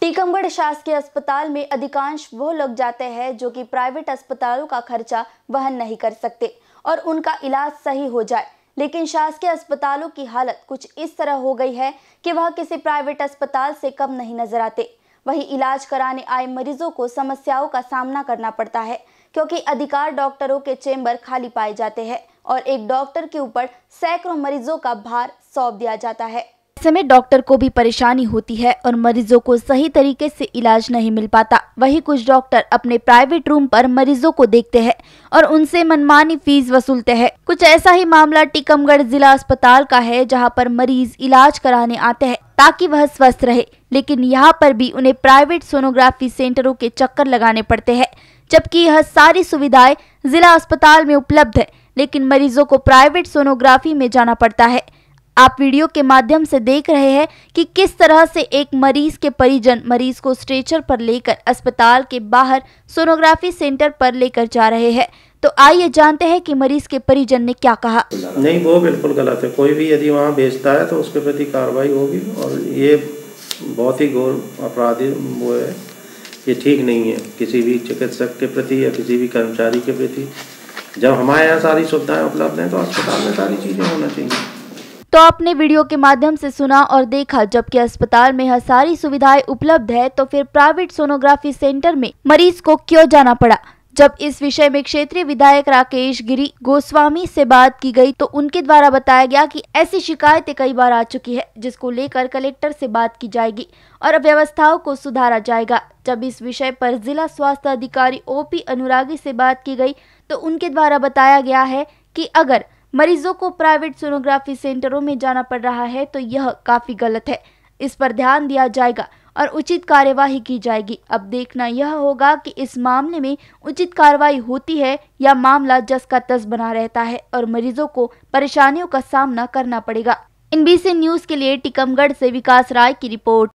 टीकमगढ़ शासकीय अस्पताल में अधिकांश वो लोग जाते हैं जो कि प्राइवेट अस्पतालों का खर्चा वहन नहीं कर सकते और उनका इलाज सही हो जाए लेकिन शासकीय अस्पतालों की हालत कुछ इस तरह हो गई है कि वह किसी प्राइवेट अस्पताल से कम नहीं नजर आते वही इलाज कराने आए मरीजों को समस्याओं का सामना करना पड़ता है क्योंकि अधिकार डॉक्टरों के चेंबर खाली पाए जाते हैं और एक डॉक्टर के ऊपर सैकड़ों मरीजों का भार सौंप दिया जाता है समय डॉक्टर को भी परेशानी होती है और मरीजों को सही तरीके से इलाज नहीं मिल पाता वहीं कुछ डॉक्टर अपने प्राइवेट रूम पर मरीजों को देखते हैं और उनसे मनमानी फीस वसूलते हैं कुछ ऐसा ही मामला टीकमगढ़ जिला अस्पताल का है जहाँ पर मरीज इलाज कराने आते हैं ताकि वह स्वस्थ रहे लेकिन यहाँ पर भी उन्हें प्राइवेट सोनोग्राफी सेंटरों के चक्कर लगाने पड़ते हैं जबकि यह सारी सुविधाएं जिला अस्पताल में उपलब्ध है लेकिन मरीजों को प्राइवेट सोनोग्राफी में जाना पड़ता है आप वीडियो के माध्यम से देख रहे हैं कि किस तरह से एक मरीज के परिजन मरीज को स्ट्रेचर पर लेकर अस्पताल के बाहर सोनोग्राफी सेंटर पर लेकर जा रहे हैं तो आइए जानते हैं कि मरीज के परिजन ने क्या कहा नहीं वो बिल्कुल गलत है कोई भी यदि वहाँ भेजता है तो उसके प्रति कार्रवाई होगी और ये बहुत ही घोर अपराधी वो है ये ठीक नहीं है किसी भी चिकित्सक के प्रति या किसी भी कर्मचारी के प्रति जब हमारे यहाँ सारी सुविधाएं उपलब्ध हैं तो अस्पताल में सारी चीज़ें होना चाहिए तो आपने वीडियो के माध्यम से सुना और देखा जबकि अस्पताल में हर सारी सुविधाएं उपलब्ध है तो फिर प्राइवेट सोनोग्राफी सेंटर में मरीज को क्यों जाना पड़ा जब इस विषय में क्षेत्रीय विधायक राकेश गिरी गोस्वामी से बात की गई तो उनके द्वारा बताया गया कि ऐसी शिकायतें कई बार आ चुकी है जिसको लेकर कलेक्टर से बात की जाएगी और व्यवस्थाओं को सुधारा जाएगा जब इस विषय पर जिला स्वास्थ्य अधिकारी ओपी अनुरागी से बात की गई तो उनके द्वारा बताया गया है कि अगर मरीजों को प्राइवेट सोनोग्राफी सेंटरों में जाना पड़ रहा है तो यह काफी गलत है इस पर ध्यान दिया जाएगा और उचित कार्यवाही की जाएगी अब देखना यह होगा कि इस मामले में उचित कार्रवाई होती है या मामला जस का तस बना रहता है और मरीजों को परेशानियों का सामना करना पड़ेगा इन न्यूज के लिए टीकमगढ़ से विकास राय की रिपोर्ट